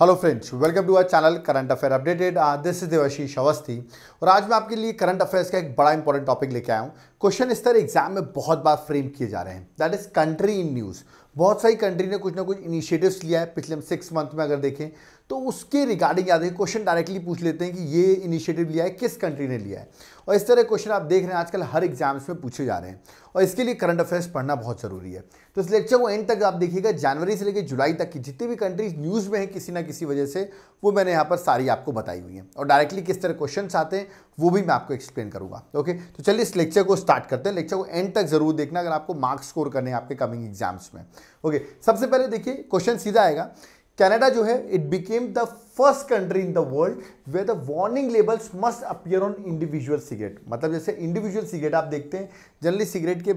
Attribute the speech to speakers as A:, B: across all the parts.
A: Hello friends welcome to our channel current affair updated this is Devashish Awasthi और आज मैं आपके लिए करंट अफेयर्स का एक बड़ा इंपॉर्टेंट टॉपिक लेके आया हूँ क्वेश्चन इस तरह एग्जाम में बहुत बार फ्रेम किए जा रहे हैं that is country in news बहुत सारी कंट्री ने कुछ ना कुछ इनिशिएटिव्स लिया है पिछले हम सिक्स मंथ में अगर देखें तो उसके रिगार्डिंग याद है क्वेश्चन डायरेक्टली पूछ लेते हैं कि ये इनिशिएटिव लिया है किस कंट्री ने लिया है और इस तरह क्वेश्चन आप देख रहे हैं आजकल हर एग्जाम्स में पूछे जा रहे हैं और इसके लिए करंट अफेयर्स पढ़ना बहुत ज़रूरी है तो इस लेक्चर को एंड तक आप देखिएगा जनवरी से लेकर जुलाई तक की जितनी भी कंट्रीज न्यूज़ में है किसी ना किसी वजह से वो मैंने यहाँ पर सारी आपको बताई हुई है और डायरेक्टली किस तरह क्वेश्चन आते हैं वो भी मैं आपको एक्सप्लेन करूंगा ओके तो चलिए इस लेक्चर को स्टार्ट करते हैं लेक्चर को एंड तक जरूर देखना अगर आपको मार्क्स स्कोर करने आपके कमिंग एग्जाम्स में ओके सबसे पहले देखिए क्वेश्चन सीधा आएगा कनाडा जो है it became the first country in the world where the warning labels must appear on individual cigarette मतलब जैसे इंडिविजुअल सिगरेट आप देखते हैं जनरली सिगरेट के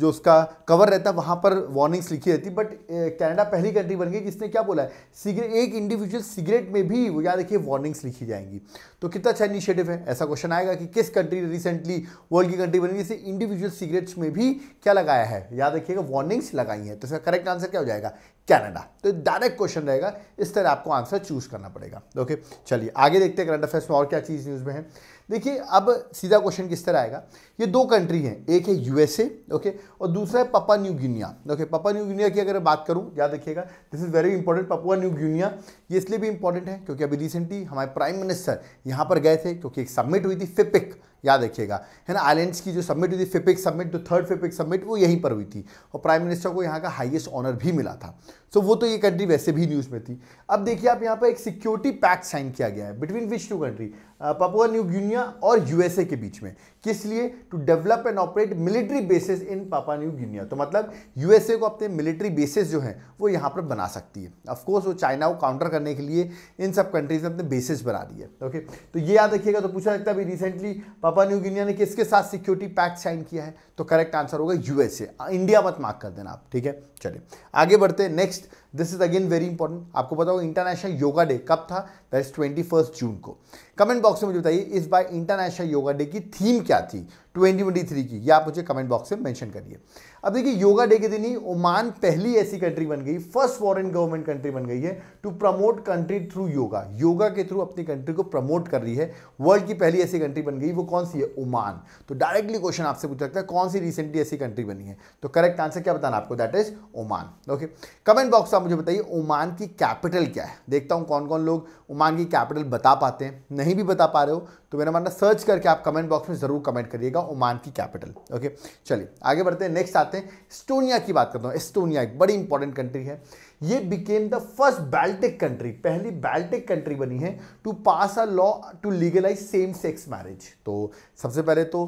A: जो उसका कवर रहता है वहाँ पर वार्निंग्स लिखी रहती है बट कनाडा पहली कंट्री बन गई जिसने क्या बोला है सिगरेट एक इंडिविजुअल सिगरेट में भी वो याद रखिए वार्निंग्स लिखी जाएंगी तो कितना अच्छा इनिशिएटिव है ऐसा क्वेश्चन आएगा कि किस कंट्री रिसेंटली वर्ल्ड की कंट्री बनी जैसे इंडिविजुअल सिगरेट्स में भी क्या लगाया है याद रखिएगा वार्निंग्स लगाई हैं तो इसका करेक्ट आंसर क्या हो जाएगा कैनेडा तो डायरेक्ट क्वेश्चन रहेगा इस तरह आपको आंसर चूज करना पड़ेगा ओके चलिए आगे देखते हैं करंट अफेयर्स में और क्या चीज़ न्यूज़ में है देखिए अब सीधा क्वेश्चन किस तरह आएगा ये दो कंट्री हैं एक है यूएसए ओके और दूसरा है Papua New Guinea okay Papua New Guinea की अगर बात करूं याद रखिएगा this is very important Papua New Guinea ये इसलिए भी इंपॉर्टेंट है क्योंकि अभी रिसेंटली हमारे प्राइम मिनिस्टर यहाँ पर गए थे क्योंकि एक सबमिट हुई थी फिपिक याद रखिएगा है ना आइलैंड्स की जो सबमिट हुई थी फिपिक सबमिट जो थर्ड फिपिक सबमिट वो यहीं पर हुई थी और प्राइम मिनिस्टर को यहाँ का हाइएस्ट ऑनर भी मिला था सो वो तो ये कंट्री वैसे भी न्यूज़ में थी अब देखिए आप यहाँ पर एक सिक्योरिटी पैक्ट साइन किया गया है between which two country Papua New Guinea और यूएसए के बीच में किस लिए to develop and operate military bases in Papua New Guinea तो मतलब यूएसए को अपने मिलिट्री बेसिस जो हैं वो यहाँ पर बना सकती है ऑफकोर्स वो चाइना को काउंटर करने के लिए इन सब कंट्रीज ने अपने बेसिस बना दिए ओके तो ये याद रखिएगा तो पूछा सकता है अभी रिसेंटली पापा न्यू गिनिया ने किसके साथ सिक्योरिटी पैक्ट साइन किया है तो करेक्ट आंसर होगा यूएसए इंडिया मत मार्क कर देना आप ठीक है चलिए आगे बढ़ते हैं next this is again very important आपको पता होगा इंटरनेशनल योगा डे कब था दैट इज ट्वेंटी जून को कमेंट बॉक्स में मुझे बताइए इस बार इंटरनेशनल योगा डे की थीम क्या थी 2023 की ये आप मुझे कमेंट बॉक्स में मेंशन करिए अब देखिए योगा डे के दिन ही ओमान पहली ऐसी कंट्री बन गई फर्स्ट फॉरेन गवर्नमेंट कंट्री बन गई है to promote country through yoga yoga के थ्रू अपनी कंट्री को प्रमोट कर रही है वर्ल्ड की पहली ऐसी कंट्री बन गई वो कौन सी है ओमान तो डायरेक्टली क्वेश्चन आपसे पूछ सकता है कौन सी रिसेंटली ऐसी कंट्री बनी है तो करेक्ट आंसर क्या बताना आपको that is Oman okay comment box आप मुझे बताइए ओमान की कैपिटल क्या है देखता हूँ कौन कौन लोग उमान की कैपिटल बता पाते हैं नहीं भी बता पा रहे हो तो मेरा मानना सर्च करके आप कमेंट बॉक्स में ज़रूर कमेंट करिएगा ओमान की कैपिटल ओके चलिए आगे बढ़ते हैं नेक्स्ट आते हैं एस्टोनिया की बात करता हूँ एस्टोनिया एक बड़ी इंपॉर्टेंट कंट्री है ये became the first Baltic country पहली बैल्टिक कंट्री बनी है to pass a law to legalize same sex marriage तो सबसे पहले तो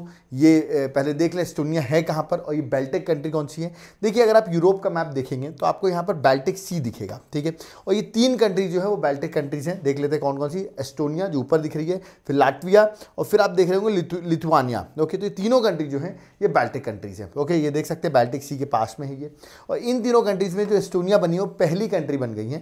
A: ये पहले देख लें स्टोनिया है कहाँ पर और ये बैल्टिक कंट्री कौन सी है देखिए अगर आप यूरोप का मैप देखेंगे तो आपको यहाँ पर बैल्टिक सी दिखेगा ठीक है और ये तीन कंट्री जो है वो बैल्टिक कंट्रीज हैं देख लेते हैं कौन कौन सी एस्टोनिया जो ऊपर दिख रही है फिर लाटविया और फिर आप देख रहे होंगे लिथुआनिया ओके तो ये तीनों कंट्री जो है ये बैल्टिक कंट्रीज हैं ओके ये देख सकते हैं बैल्टिक सी के पास में है ये और इन तीनों कंट्रीज में जो एस्टोनिया बनी हो पहली कंट्री बन गई हैं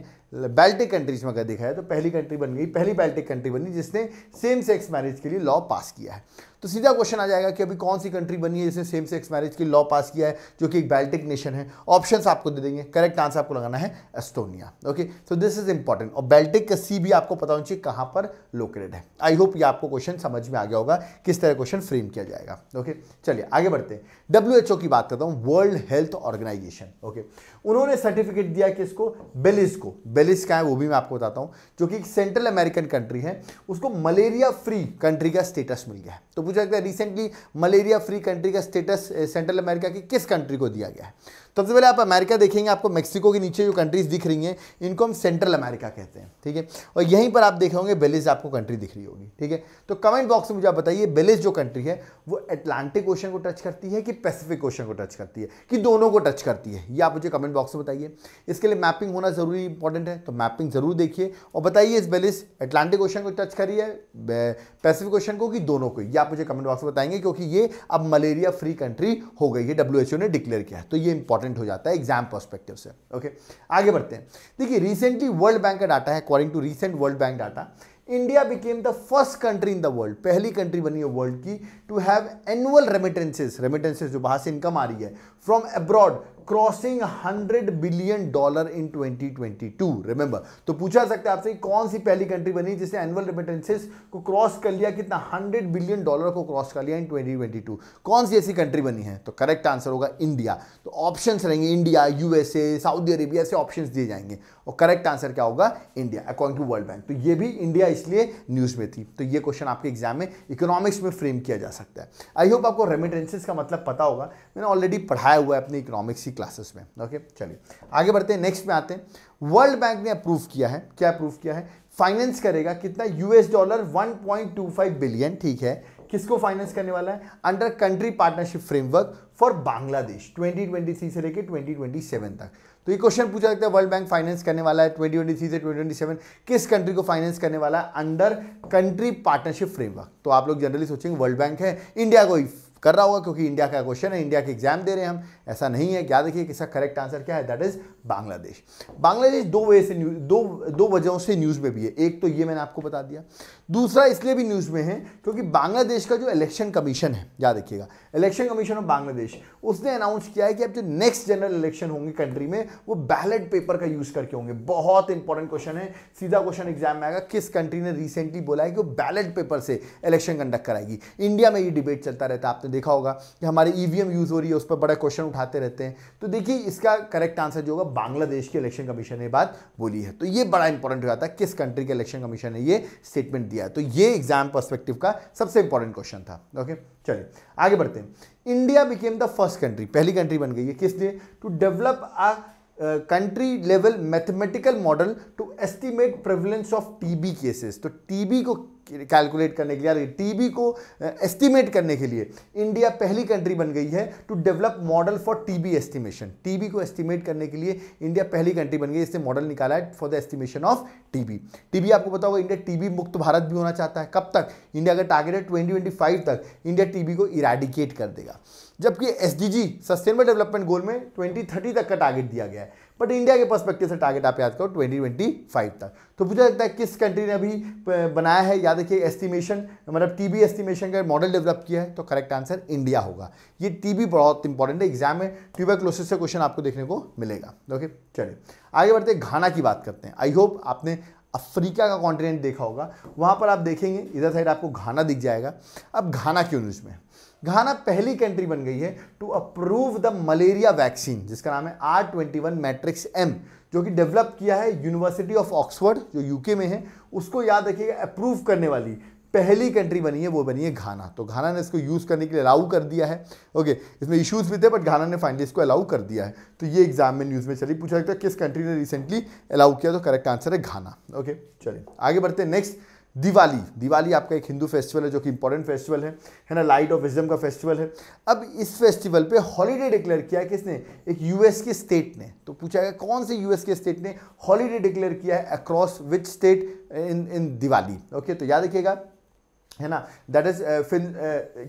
A: बैल्टिक कंट्रीज में अगर देखा है तो पहली कंट्री बन गई पहली बैल्टिक कंट्री बनी जिसने सेम सेक्स मैरिज के लिए लॉ पास किया है तो सीधा क्वेश्चन आ जाएगा कि अभी कौन सी कंट्री बनी है जिसने सेम सेक्स मैरिज के लिए लॉ पास किया है जो कि एक बैल्टिक नेशन है ऑप्शन आपको दे देंगे करेक्ट आंसर आपको लगाना है Estonia okay so this is important और बैल्टिक का सी भी आपको पता होना चाहिए कहाँ पर लोकेटेड है आई होप ये आपको क्वेश्चन समझ में आ गया होगा किस तरह क्वेश्चन फ्रेम किया जाएगा ओके चलिए आगे बढ़ते हैं डब्ल्यू की बात करता हूँ वर्ल्ड हेल्थ ऑर्गेनाइजेशन ओके उन्होंने सर्टिफिकेट दिया किसको बेलिस को बेलिस का है वो भी मैं आपको बताता हूँ जो कि सेंट्रल अमेरिकन कंट्री है उसको मलेरिया फ्री कंट्री का स्टेटस मिल गया है तो पूछा जाता है रिसेंटली मलेरिया फ्री कंट्री का स्टेटस सेंट्रल अमेरिका की किस कंट्री को दिया गया है सबसे पहले आप अमेरिका देखेंगे आपको मेक्सिको के नीचे जो कंट्रीज दिख रही हैं इनको हम सेंट्रल अमेरिका कहते हैं ठीक है और यहीं पर आप देखे होंगे बेलिस आपको कंट्री दिख रही होगी ठीक है तो कमेंट बॉक्स में मुझे आप बताइए बेलिस जो कंट्री है वो अटलांटिक ओशन को टच करती है कि पैसिफिक ओशन को टच करती है कि दोनों को टच करती है ये आप मुझे कमेंट कमेंट बॉक्स में बताइए इसके लिए मैपिंग होना ज़रूरी इंपॉर्टेंट है तो मैपिंग ज़रूर देखिए और बताइए इस बेलिस एटलांटिक ओशन को टच करी है पैसिफिक ओशन को कि दोनों को ये आप मुझे कमेंट बॉक्स में बताएंगे क्योंकि ये अब मलेरिया फ्री कंट्री हो गई है डब्ल्यू ने डिक्लेयर किया है तो ये इंपॉर्टेंट हो जाता है एग्जाम परस्पेक्टिव से ओके आगे बढ़ते हैं देखिए रिसेंटली वर्ल्ड बैंक का डाटा है according to recent world bank data India became the first country in the world पहली कंट्री बनी है वर्ल्ड की to have annual remittances remittances जो बाहर से इनकम आ रही है from abroad crossing 100 billion dollar in 2022 remember तो पूछा सकते आपसे कौन सी पहली कंट्री बनी जिसने एनुअल रेमिटेंसेस को क्रॉस कर लिया कितना 100 बिलियन डॉलर को क्रॉस कर लिया इन 2022 कौन सी ऐसी कंट्री बनी है तो करेक्ट आंसर होगा इंडिया तो ऑप्शन रहेंगे इंडिया यूएसए साउदी अरेबिया से ऑप्शन दिए जाएंगे और करेक्ट आंसर क्या होगा India according to world bank तो ये भी इंडिया इसलिए न्यूज़ में थी तो ये क्वेश्चन आपके एग्जाम में इकोनॉमिक्स में फ्रेम किया जा सकता है आई होप आपको रेमिटेंसेस का मतलब पता होगा मैंने ऑलरेडी पढ़ाया हुआ है अपने इकोनॉमिक्स की क्लासेस में ओके चलिए आगे बढ़ते हैं नेक्स्ट में आते हैं वर्ल्ड बैंक ने अप्रूव किया है क्या अप्रूव किया है फाइनेंस करेगा कितना यूएस डॉलर 1.25 बिलियन ठीक है किसको फाइनेंस करने वाला है under country partnership framework for Bangladesh 2023 से लेकर 2027 तक तो ये क्वेश्चन पूछा जाता है वर्ल्ड बैंक फाइनेंस करने वाला है 2023 से 2027 किस कंट्री को फाइनेंस करने वाला है अंडर कंट्री पार्टनरशिप फ्रेमवर्क तो आप लोग जनरली सोचेंगे वर्ल्ड बैंक है इंडिया को ही कर रहा होगा क्योंकि इंडिया का क्वेश्चन है इंडिया के एग्जाम दे रहे हैं हम ऐसा नहीं है क्या देखिए किसका करेक्ट आंसर क्या है दैट इज बांग्लादेश बांग्लादेश दो वजह से दो दो वजहों से न्यूज़ में भी है एक तो ये मैंने आपको बता दिया दूसरा इसलिए भी न्यूज़ में है क्योंकि बांग्लादेश का जो इलेक्शन कमीशन है याद रखिएगा इलेक्शन कमीशन ऑफ बांग्लादेश उसने अनाउंस किया है कि अब जो नेक्स्ट जनरल इलेक्शन होंगे कंट्री में वो बैलेट पेपर का यूज़ करके होंगे बहुत इंपॉर्टेंट क्वेश्चन है सीधा क्वेश्चन एग्जाम में आएगा किस कंट्री ने रिसेंटली बोला है कि वो बैलेट पेपर से इलेक्शन कंडक्ट कराएगी इंडिया में ये डिबेट चलता रहता है आपने देखा होगा कि हमारे ईवीएम e यूज़ हो रही है उस पर बड़ा क्वेश्चन उठाते रहते हैं तो देखिए इसका करेक्ट आंसर जो होगा बांग्लादेश के इलेक्शन कमीशन ने बात बोली है तो ये बड़ा इंपॉर्टेंट हो जाता है किस कंट्री के इलेक्शन कमीशन ने ये स्टेटमेंट दिया तो ये एग्जाम परस्पेक्टिव का सबसे इंपॉर्टेंट क्वेश्चन था ओके चलिए आगे बढ़ते हैं India became the first country पहली कंट्री बन गई है किस लिए to develop a country level mathematical model to estimate prevalence of TB cases तो टीबी को कैलकुलेट करने के लिए यानी टीबी को एस्टिमेट करने के लिए इंडिया पहली कंट्री बन गई है to develop model for TB estimation TB को एस्टिमेट करने के लिए इंडिया पहली कंट्री बन गई इसने मॉडल निकाला है for the estimation of TB TB आपको पता होगा इंडिया टीबी मुक्त भारत भी होना चाहता है कब तक इंडिया का टारगेट है ट्वेंटी तक इंडिया टीबी को इराडिकेट कर देगा जबकि एस सस्टेनेबल डेवलपमेंट गोल में 2030 तक का टारगेट दिया गया है बट इंडिया के पर्सपेक्टिव से टारगेट आप याद करो ट्वेंटी ट्वेंटी फाइव तक तो पूछा जाता है किस कंट्री ने अभी बनाया है याद रखिए एस्टिमेशन मतलब टीबी एस्टिमेशन का मॉडल डेवलप किया है तो करेक्ट आंसर इंडिया होगा ये टीबी बहुत इंपॉर्टेंट है एग्जाम में ट्यूबरक्लोसिस से क्वेश्चन आपको देखने को मिलेगा ओके चलिए आगे बढ़ते घाना की बात करते हैं आई होप आपने अफ्रीका का कॉन्टिनेंट देखा होगा वहाँ पर आप देखेंगे इधर साइड आपको घाना दिख जाएगा अब घाना क्यों न्यूज़ में घाना पहली कंट्री बन गई है to approve the malaria vaccine जिसका नाम है R twenty one matrix M जो कि डेवलप किया है यूनिवर्सिटी ऑफ ऑक्सफोर्ड जो यूके में है उसको याद रखिएगा अप्रूव करने वाली पहली कंट्री बनी है वो बनी है घाना तो घाना ने इसको यूज़ करने के लिए अलाउ कर दिया है ओके इसमें इश्यूज भी थे बट घाना ने फाइनली इसको अलाउ कर दिया है तो ये एग्जाम में न्यूज़ में चली पूछा जाता है किस कंट्री ने रिसेंटली अलाउ किया तो करेक्ट आंसर है घाना ओके चलिए आगे बढ़ते हैं नेक्स्ट दिवाली दिवाली आपका एक हिंदू फेस्टिवल है जो कि इंपॉर्टेंट फेस्टिवल है है ना लाइट ऑफ विजडम का फेस्टिवल है अब इस फेस्टिवल पे हॉलीडे डिक्लेयर किया है किसने एक यूएस के स्टेट ने तो पूछा गया कौन से यूएस के स्टेट ने हॉलीडे डिक्लेयर किया है across which state in in Diwali okay तो याद रखिएगा है ना दैट इज फिन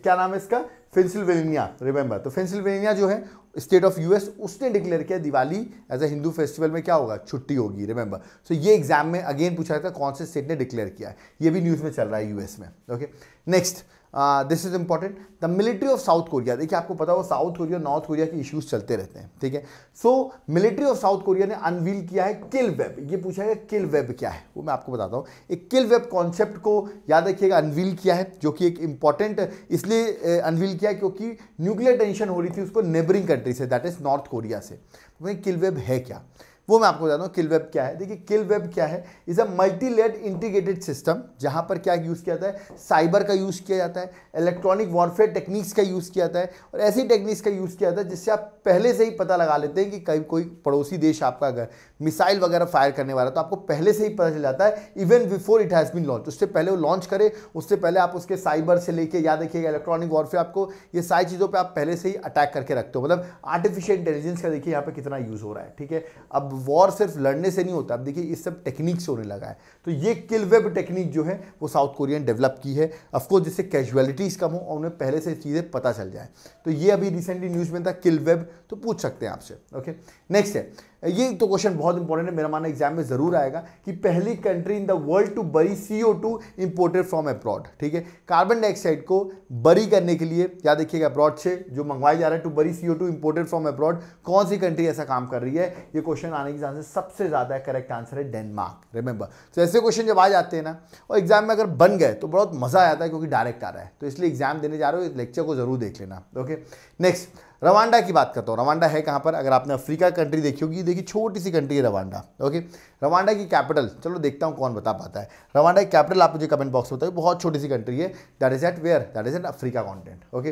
A: क्या नाम है इसका फिंसिल्वेनिया रिमेंबर तो फिंसिल्वेनिया जो है स्टेट ऑफ यूएस उसने डिक्लेयर किया Diwali as a Hindu festival में क्या होगा छुट्टी होगी रिमेंबर सो so, ये एग्जाम में अगेन पूछा जाता है कौन से स्टेट ने डिक्लेयर किया है ये भी न्यूज़ में चल रहा है यूएस में okay next this is important the military of South Korea देखिए आपको पता हो साउथ कोरिया नॉर्थ कोरिया के इश्यूज चलते रहते हैं ठीक है so military of South Korea ने अनवील किया है किल वेब ये पूछा है किल वेब क्या है वो मैं आपको बताता हूँ एक किल वेब कॉन्सेप्ट को याद रखिएगा अनवील किया है जो कि एक इंपॉर्टेंट इसलिए अनवील किया है क्योंकि न्यूक्लियर टेंशन हो रही थी उसको नेबरिंग कंट्री से दैट इज़ नॉर्थ कोरिया से तो किल वेब है क्या वो मैं आपको बता दूँ किल वेब क्या है देखिए किल वेब क्या है is a multi layered integrated system जहाँ पर क्या यूज़ किया जाता है साइबर का यूज़ किया जाता है इलेक्ट्रॉनिक वॉरफेयर टेक्निक्स का यूज़ किया जाता है और ऐसी टेक्निक्स का यूज़ किया जाता है जिससे आप पहले से ही पता लगा लेते हैं कि कहीं कोई पड़ोसी देश आपका अगर मिसाइल वगैरह फायर करने वाला तो आपको पहले से ही पता चल जाता है even before it has been launch उससे पहले वो लॉन्च करे उससे पहले आप उसके साइबर से लेके याद रखिएगा इलेक्ट्रॉनिक वॉरफेयर आपको ये सारी चीज़ों पर आप पहले से ही अटैक करके रखते हो मतलब आर्टिफिशियल इंटेलिजेंस का देखिए यहाँ पर कितना यूज़ हो रहा है ठीक है अब वॉर सिर्फ लड़ने से नहीं होता अब देखिए इस सब टेक्निक से होने लगा है तो ये किल वेब टेक्निक जो है वो साउथ कोरिया ने डेवलप की है अफकोर्स जिससे कैजुअलिटीज़ कम हो और उन्हें पहले से चीज़ें पता चल जाए तो ये अभी रिसेंटली न्यूज़ में था किल वेब तो पूछ सकते हैं आपसे ओके नेक्स्ट है ये तो क्वेश्चन बहुत इंपॉर्टेंट है मेरा मानना एग्जाम में जरूर आएगा कि पहली country in the world to bury C O two imported from abroad ठीक है कार्बन डाइऑक्साइड को बरी करने के लिए याद देखिएगा अब्रॉड से जो मंगवाया जा रहा है to bury C O two imported from abroad कौन सी कंट्री ऐसा काम कर रही है ये क्वेश्चन आने के चांसेस सबसे ज़्यादा करेक्ट आंसर है डेनमार्क रिमेंबर तो ऐसे क्वेश्चन जब आ जाते हैं ना और एग्जाम में अगर बन गए तो बहुत मज़ा आता है क्योंकि डायरेक्ट आ रहा है तो इसलिए एग्जाम देने जा रहे हो इस लेक्चर को जरूर देख लेना ओके नेक्स्ट रवांडा की बात करता हूँ रवांडा है कहाँ पर अगर आपने अफ्रीका कंट्री देखी होगी देखिए छोटी सी कंट्री है रवांडा ओके रवांडा की कैपिटल चलो देखता हूँ कौन बता पाता है रवांडा की कैपिटल आप मुझे कमेंट बॉक्स में बताइए बहुत छोटी सी कंट्री है that is at where that is at Africa continent okay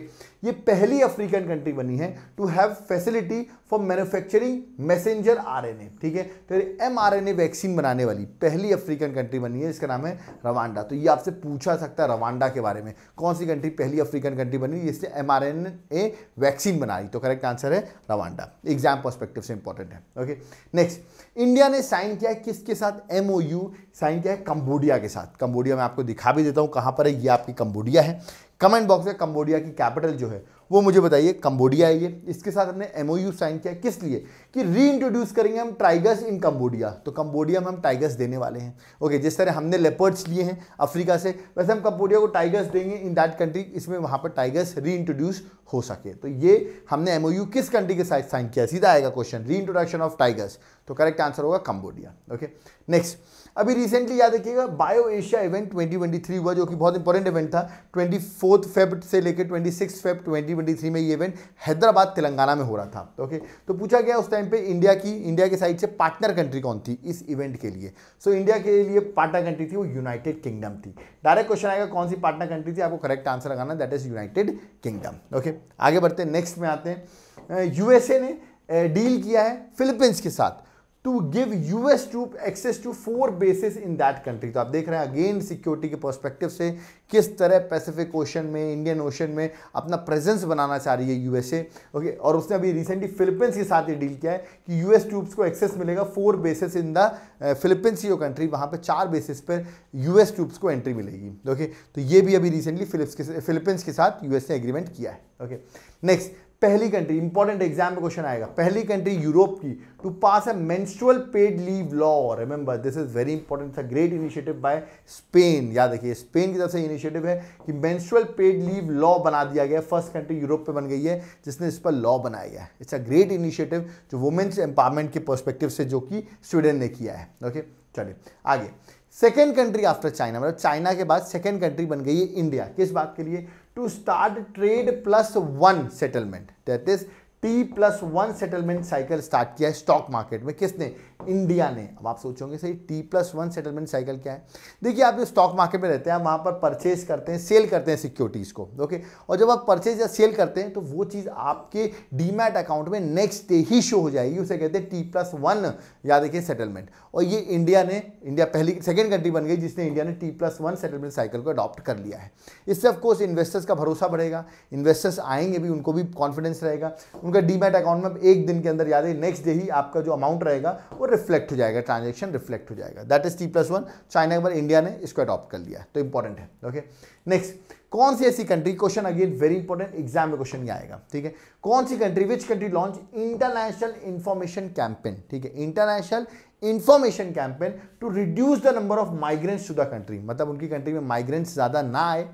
A: ये पहली अफ्रीकन कंट्री बनी है to have facility for manufacturing messenger R ठीक है तो एम आर वैक्सीन बनाने वाली पहली अफ्रीकन कंट्री बनी है इसका नाम है रवांडा तो ये आपसे पूछा सकता है रवांडा के बारे में कौन सी कंट्री पहली अफ्रीकन कंट्री बनी जिससे एम वैक्सीन बना प्रणाली तो करेक्ट आंसर है रवांडा एग्जाम पर्सपेक्टिव से इंपॉर्टेंट है ओके नेक्स्ट इंडिया ने साइन किया है किसके साथ एम साइन किया है कंबोडिया के साथ कंबोडिया में आपको दिखा भी देता हूँ कहाँ पर है ये आपकी कंबोडिया है कमेंट बॉक्स में कंबोडिया की कैपिटल जो है वो मुझे बताइए कंबोडिया है ये इसके साथ हमने एम साइन किया किस लिए कि री इंट्रोड्यूस करेंगे हम टाइगर्स इन कंबोडिया तो कंबोडिया में हम टाइगर्स देने वाले हैं ओके जिस तरह हमने लेपर्ड्स लिए हैं अफ्रीका से वैसे हम कंबोडिया को टाइगर्स देंगे इन दैट कंट्री इसमें वहाँ पर टाइगर्स री इंट्रोड्यूस हो सके तो ये हमने एम किस कंट्री के साथ साइन किया सीधा आएगा question reintroduction of tigers तो करेक्ट आंसर होगा कंबोडिया ओके नेक्स्ट अभी रिसेंटली याद रखिएगा बायो एशिया इवेंट 2023 हुआ जो कि बहुत इंपॉर्टेंट इवेंट था ट्वेंटी फोर्थ फेब से लेकर ट्वेंटी सिक्स फेब ट्वेंटी में ये इवेंट हैदराबाद तेलंगाना में हो रहा था ओके तो पूछा गया उस टाइम पे इंडिया की इंडिया के साइड से पार्टनर कंट्री कौन थी इस इवेंट के लिए सो so, इंडिया के लिए पार्टनर कंट्री थी वो यूनाइटेड किंगडम थी डायरेक्ट क्वेश्चन आएगा कौन सी पार्टनर कंट्री थी आपको करेक्ट आंसर लगाना that is United Kingdom okay आगे बढ़ते हैं नेक्स्ट में आते हैं यूएसए ने डील किया है फिलीपींस के साथ to give US to access to four bases in that country तो आप देख रहे हैं अगेन सिक्योरिटी के पर्सपेक्टिव से किस तरह पैसिफिक ओशन में इंडियन ओशन में अपना प्रेजेंस बनाना चाह रही है यूएसए ओके okay? और उसने अभी रिसेंटली फिलीपींस के साथ ये डील किया है कि यूएस ट्रूप्स को एक्सेस मिलेगा four bases in the Philippines यो कंट्री वहाँ पर चार बेसिस पर यूएस ट्रूप्स को एंट्री मिलेगी ओके okay? तो ये भी अभी रिसेंटली फिलिप्स के फिलिपींस के साथ यूएस ने एग्रीमेंट किया है ओके नेक्स्ट पहली कंट्री इंपॉर्टेंट एग्जाम में क्वेश्चन आएगा पहली कंट्री यूरोप की to pass a menstrual paid leave law remember this is very important था ग्रेट इनिशिएटिव बाय स्पेन याद रखिए स्पेन की तरफ से इनिशिएटिव है कि मेंस्ट्रुअल पेड लीव लॉ बना दिया गया फर्स्ट कंट्री यूरोप पे बन गई है जिसने इस पर लॉ बनाया गया इट्स अ ग्रेट इनिशिएटिव जो वुमेन्स एम्पावरमेंट के परस्पेक्टिव से जो कि स्वीडन ने किया है ओके चलिए आगे सेकेंड कंट्री आफ्टर चाइना मतलब चाइना के बाद सेकेंड कंट्री बन गई है इंडिया किस बात के लिए to start trade plus one settlement that is T plus one settlement cycle start किया है स्टॉक मार्केट में किसने इंडिया ने अब आप सोचोगे सही T plus one settlement cycle क्या है देखिए आप जो स्टॉक मार्केट में रहते हैं वहां पर परचेज करते हैं सेल करते हैं सिक्योरिटीज़ को ओके और जब आप परचेज या सेल करते हैं तो वो चीज़ आपके डीमैट अकाउंट में नेक्स्ट डे ही शो हो जाएगी उसे कहते हैं टी प्लस वन या देखिए सेटलमेंट और ये इंडिया ने इंडिया पहली सेकेंड कंट्री बन गई जिसने इंडिया ने T plus one settlement cycle को अडॉप्ट कर लिया है इससे ऑफकोर्स इन्वेस्टर्स का भरोसा बढ़ेगा इन्वेस्टर्स आएंगे भी उनको भी कॉन्फिडेंस रहेगा उनका डीमैट अकाउंट में एक दिन के अंदर याद है नेक्स्ट डे ही आपका जो अमाउंट रहेगा वो रिफ्लेक्ट हो जाएगा ट्रांजेक्शन रिफ्लेक्ट हो जाएगा that is T plus one China के बाद इंडिया ने इसको अडॉप्ट कर लिया तो इंपॉर्टेंट है ओके नेक्स्ट कौन सी ऐसी country question again very important exam में क्वेश्चन आएगा ठीक है कौन सी country which country launch international information campaign ठीक है international information campaign to reduce the number of migrants to the country मतलब उनकी कंट्री में माइग्रेंट्स ज़्यादा ना आए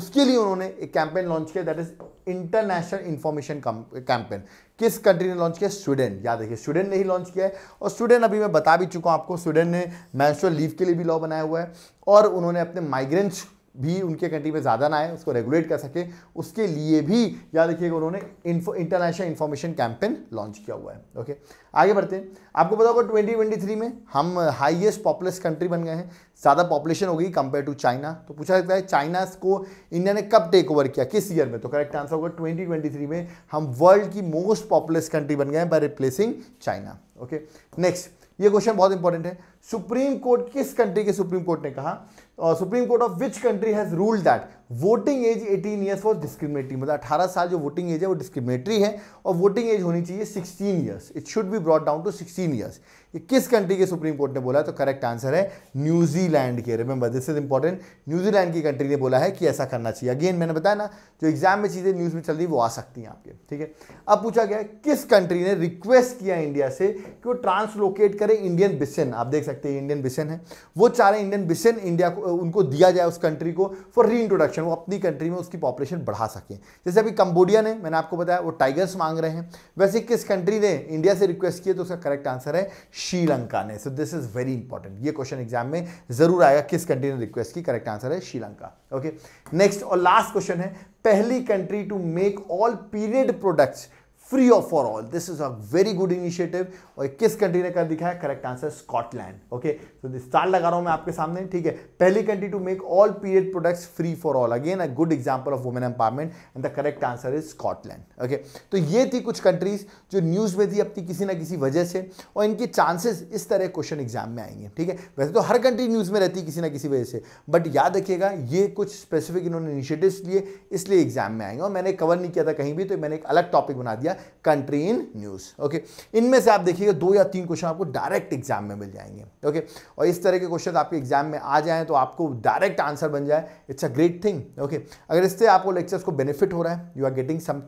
A: उसके लिए उन्होंने एक कैंपेन लॉन्च किया that is international information campaign किस कंट्री ने लॉन्च किया स्वीडन याद रखिए स्वीडन ने ही लॉन्च किया है और स्वीडन अभी मैं बता भी चुका हूं आपको स्वीडन ने मैं लीव के लिए भी लॉ बनाया हुआ है और उन्होंने अपने माइग्रेंट्स भी उनके कंट्री में ज़्यादा ना आए उसको रेगुलेट कर सके उसके लिए भी याद रखिएगा उन्होंने इंटरनेशनल इन्फॉर्मेशन कैंपेन लॉन्च किया हुआ है ओके आगे बढ़ते हैं आपको पता होगा ट्वेंटी ट्वेंटी थ्री में हम हाईएस्ट पॉपुलस कंट्री बन गए हैं ज़्यादा पॉपुलेशन हो गई कंपेयर टू चाइना तो पूछा जाता है चाइना को इंडिया ने कब टेक ओवर किया किस ईयर में तो करेक्ट आंसर होगा ट्वेंटी ट्वेंटी थ्री में हम वर्ल्ड की मोस्ट पॉपुलस कंट्री बन गए हैं by replacing China okay next ये क्वेश्चन बहुत इंपॉर्टेंट है सुप्रीम कोर्ट किस कंट्री के सुप्रीम कोर्ट ने कहा supreme court of which country has ruled that voting age 18 years for discriminatory मतलब 18 साल जो वोटिंग एज है वो डिस्क्रिमिनेटरी है और वोटिंग एज होनी चाहिए 16 years it should be brought down to 16 years कि किस कंट्री के सुप्रीम कोर्ट ने बोला है तो करेक्ट आंसर है न्यूजीलैंड के remember this is important New Zealand की कंट्री ने बोला है कि ऐसा करना चाहिए अगेन मैंने बताया ना जो एग्जाम में चीज़ें न्यूज़ में चल रही वो आ सकती हैं आपके ठीक है अब पूछा गया किस कंट्री ने रिक्वेस्ट किया इंडिया से कि वो ट्रांसलोकेट करे इंडियन बिशन आप देख सकते हैं इंडियन बिशन है वो चाह रहे इंडियन बिशन इंडिया को उनको दिया जाए उस कंट्री को फॉर री इंट्रोडक्शन वो अपनी कंट्री में उसकी पॉपुलेशन बढ़ा सकें जैसे अभी कंबोडिया ने मैंने आपको बताया वो टाइगर्स मांग रहे हैं वैसे किस कंट्री ने इंडिया से रिक्वेस्ट किया तो उसका करेक्ट आंसर है श्रीलंका ने so this is very important ये क्वेश्चन एग्जाम में जरूर आएगा किस कंट्री ने रिक्वेस्ट की करेक्ट आंसर है श्रीलंका ओके नेक्स्ट और लास्ट क्वेश्चन है पहली country to make all period products free of for all this is a very good initiative और किस कंट्री ने कर दिखा है करेक्ट आंसर स्कॉटलैंड ओके तो स्टार लगा रहा हूं मैं आपके सामने ठीक है पहली country to make all period products free for all again a good example of women empowerment and the correct answer is Scotland okay तो ये थी कुछ कंट्रीज जो न्यूज़ में थी अपनी किसी ना किसी वजह से और इनके चांसेस इस तरह क्वेश्चन एग्जाम में आएंगे ठीक है वैसे तो हर कंट्री न्यूज़ में रहती किसी ना किसी वजह से बट याद रखिएगा ये कुछ स्पेसिफिक इन्होंने इनिशिएटिव लिए इसलिए एग्जाम में आएंगे और मैंने कवर नहीं किया था कहीं भी तो मैंने एक अलग टॉपिक बना दिया कंट्री इन न्यूज़ ओके इनमें से आप देखिएगा दो या तीन क्वेश्चन आपको डायरेक्ट एग्जाम में मिल जाएंगे ओके और इस तरह के क्वेश्चन आपके एग्जाम में आ जाए तो आपको डायरेक्ट आंसर बन जाए it's a great thing okay अगर इससे आपको लेक्चर्स को बेनिफिट हो रहा है you are getting some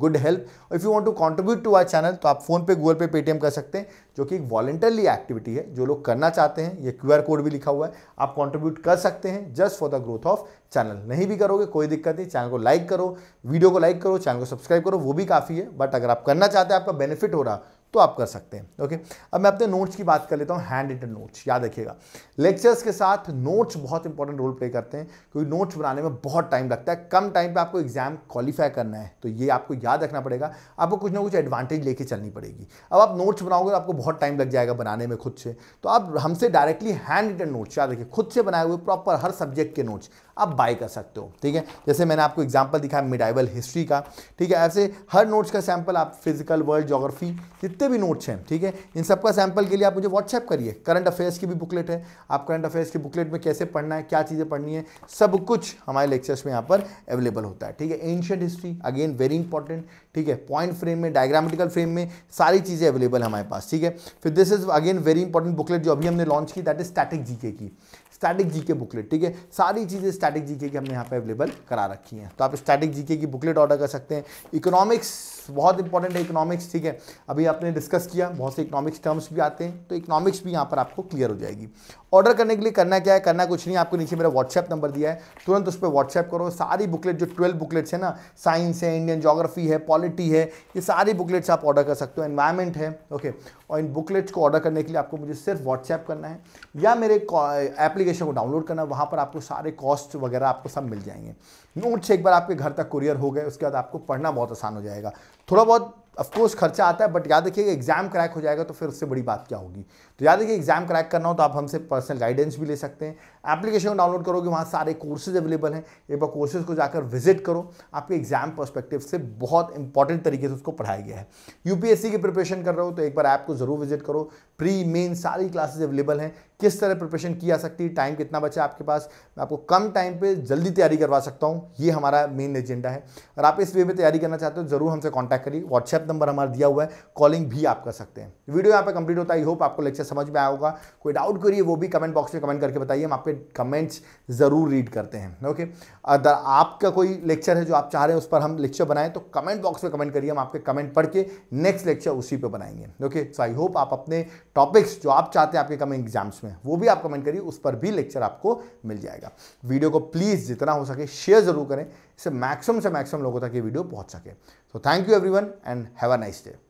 A: good help if you want to contribute to our channel तो आप फोन पे गूगल पे पेटीएम कर सकते हैं जो कि एक वॉलेंटरली एक्टिविटी है जो लोग करना चाहते हैं ये क्यू कोड भी लिखा हुआ है आप कॉन्ट्रीब्यूट कर सकते हैं just for the growth of channel नहीं भी करोगे कोई दिक्कत नहीं चैनल को लाइक करो वीडियो को लाइक करो चैनल को सब्सक्राइब करो वो भी काफ़ी है बट अगर आप करना चाहते हैं आपका बेनिफिट हो रहा तो आप कर सकते हैं ओके अब मैं अपने नोट्स की बात कर लेता हूँ हैंड रिटन नोट्स याद रखिएगा लेक्चर्स के साथ नोट्स बहुत इंपॉर्टेंट रोल प्ले करते हैं क्योंकि नोट्स बनाने में बहुत टाइम लगता है कम टाइम पर आपको एग्जाम क्वालिफाई करना है तो ये आपको याद रखना पड़ेगा आपको कुछ ना कुछ एडवांटेज लेके चलनी पड़ेगी अब आप नोट्स बनाओगे तो आपको बहुत टाइम लग जाएगा बनाने में खुद से तो आप हमसे डायरेक्टली हैंड रिटन नोट्स याद रखिए खुद से बनाए हुए प्रॉपर हर सब्जेक्ट के नोट्स आप बाय कर सकते हो ठीक है जैसे मैंने आपको एग्जाम्पल दिखा मिडाइवल हिस्ट्री का ठीक है ऐसे हर नोट्स का सैम्पल आप फिजिकल वर्ल्ड जोग्राफी जितने भी नोट्स हैं ठीक है इन सबका सैम्पल के लिए आप मुझे व्हाट्सएप करिए करंट अफेयर्स की भी बुकलेट है आप करंट अफेयर्स की बुकलेट में कैसे पढ़ना है क्या चीज़ें पढ़नी है सब कुछ हमारे लेक्चर्स में यहाँ पर अवेलेबल होता है ठीक है ancient history again very important ठीक है पॉइंट फ्रेम में डायग्रामेटिकल फ्रेम में सारी चीज़ें अवेलेबल हमारे पास ठीक है फिर this is again very important booklet जो अभी हमने लॉन्च की दैट इज स्टैटिक जीके की स्टैटिक जीके बुकलेट ठीक है सारी चीज़ें स्टैटिक जीके की हमने यहाँ पे अवेलेबल करा रखी हैं तो आप स्टैटिक जीके की बुकलेट ऑर्डर कर सकते हैं इकोनॉमिक्स बहुत इंपॉर्टेंट है इकोनॉमिक्स ठीक है अभी आपने डिस्कस किया बहुत से इकोनॉमिक्स टर्म्स भी आते हैं तो इकोनॉमिक्स भी यहाँ पर आपको क्लियर हो जाएगी ऑर्डर करने के लिए करना क्या है करना कुछ नहीं आपको नीचे मेरा व्हाट्सएप नंबर दिया है तुरंत उस पर व्हाट्सएप करो सारी बुकलेट जो ट्वेल्व बुकलेट्स है ना साइंस है इंडियन जोग्राफी है पॉलिटी है ये सारी बुकलेट्स आप ऑर्डर कर सकते हो एनवायरमेंट है ओके और इन बुकलेट्स को ऑर्डर करने के लिए आपको मुझे सिर्फ व्हाट्सएप करना है या मेरे एप्लीकेशन को डाउनलोड करना है वहाँ पर आपको सारे कॉस्ट वगैरह आपको सब मिल जाएंगे नोट्स एक बार आपके घर तक कुरियर हो गए उसके बाद आपको पढ़ना बहुत आसान हो जाएगा थोड़ा बहुत ऑफकोर्स खर्चा आता है बट याद रखिएगा एग्जाम क्रैक हो जाएगा तो फिर उससे बड़ी बात क्या होगी तो याद रखिए एग्जाम क्रैक करना हो तो आप हमसे पर्सनल गाइडेंस भी ले सकते हैं एप्लीकेशन को डाउनलोड करोगे वहाँ सारे कोर्सेज अवेलेबल हैं एक बार कोर्सेज को जाकर विजिट करो आपके एग्जाम परस्पेक्टिव से बहुत इंपॉर्टेंट तरीके से उसको पढ़ाया गया है यूपीएससी की प्रिपरेशन कर रहे हो तो एक बार ऐप को जरूर विजिट करो प्री मेन सारी क्लासेज अवेलेबल हैं किस तरह प्रिपरेशन की जा सकती है टाइम कितना बचा आपके पास मैं आपको कम टाइम पर जल्दी तैयारी करवा सकता हूँ ये हमारा मेन एजेंडा है और आप इस वे में तैयारी करना चाहते हो जरूर हमसे कॉन्टैक्ट करिए व्हाट्सएप नंबर हमारा दिया हुआ है कॉलिंग भी आप कर सकते हैं वीडियो यहाँ पर कंप्लीट होता है आई होप आपको लेक्चर समझ में आया होगा कोई डाउट करिए वो भी कमेंट बॉक्स में कमेंट करके बताइए हम आपके कमेंट्स ज़रूर रीड करते हैं ओके अगर आपका कोई लेक्चर है जो आप चाह रहे हैं उस पर हम लेक्चर बनाएं तो कमेंट बॉक्स में कमेंट करिए हम आपके कमेंट पढ़ के नेक्स्ट लेक्चर उसी पर बनाएंगे ओके सो आई होप आप अपने टॉपिक्स जो आप चाहते हैं आपके कमिंग एग्जाम्स में वो भी आप कमेंट करिए उस पर भी लेक्चर आपको मिल जाएगा वीडियो को प्लीज़ जितना हो सके शेयर ज़रूर करें इससे मैक्सिमम से मैक्सिमम लोगों तक ये वीडियो पहुंच सके so thank you everyone and have a nice day